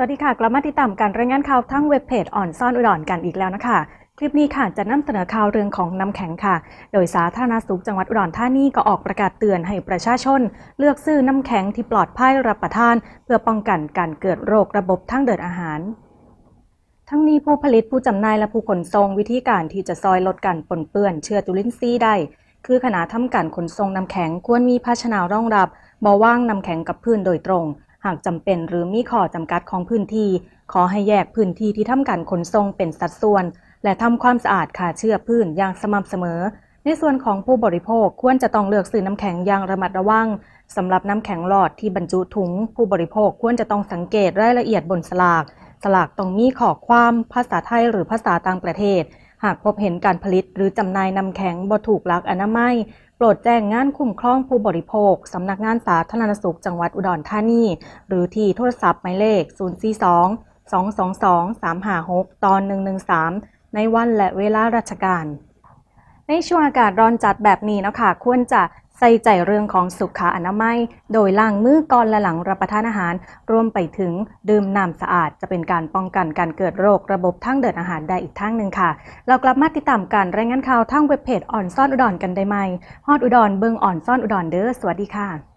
สวัสดีค่ะ กลับมาติดตามการรายงานข่าวทั้งเว็บเพจอ่อนซ่อนอุดรกันอีกแล้วนะคะ คลิปนี้ค่ะจะนำเสนอข่าวเรื่องของน้ำแข็งค่ะ โดยสาธารณสุขจังหวัดอุดรธานีก็ออกประกาศเตือนให้ประชาชน เลือกซื้อน้ำแข็งที่ปลอดภัยรับประทาน เพื่อป้องกันการเกิดโรคระบบทางเดินอาหาร ทั้งนี้ผู้ผลิตผู้จำหน่ายและผู้ขนส่งวิธีการที่จะซอยลดการปนเปื้อนเชื้อจุลินทรีย์ได้คือขณะทำการขนส่งน้ำแข็งควรมีภาชนะรองรับบ่ว่างน้ำแข็งกับพื้นโดยตรงหากจำเป็นหรือมีข้อจำกัดของพื้นที่ ขอให้แยกพื้นที่ที่ทำการขนส่งเป็นสัดส่วน และทำความสะอาดข่าเชื้อพื้นอย่างสม่ำเสมอ ในส่วนของผู้บริโภคควรจะต้องเลือกซื้อน้ำแข็งอย่างระมัดระวังสำหรับน้ำแข็งหลอดที่บรรจุถุง ผู้บริโภคควรจะต้องสังเกตรายละเอียดบนสลากสลากต้องมีข้อความภาษาไทยหรือภาษาต่างประเทศหากพบเห็นการผลิตหรือจำหน่ายนำแข็งบ่ถูกหลัก อนามัย โปรดแจ้งงานคุ้มครองผู้บริโภคสำนักงานสาธารณสุข จังหวัดอุดรธานีหรือที่โทรศัพท์หมายเลข 042 222 356ตอน 113 ในวันและเวลาราชการ ในช่วงอากาศร้อนจัดแบบนี้นะคะควรจะใส่ใจเรื่องของสุขาอนามัย โดยล้างมือก่อนและหลังรับประทานอาหาร รวมไปถึงดื่มน้ำสะอาดจะเป็นการป้องกันการเกิดโรคระบบทางเดินอาหารได้อีกทางหนึ่งค่ะ เรากลับมาติดตามการรายงานข่าวทางเว็บเพจอ่อนซ่อนอุดรกันได้ไหมฮอดอุดรเบิงอ่อนซ่อนอุดรเด้อสวัสดีค่ะ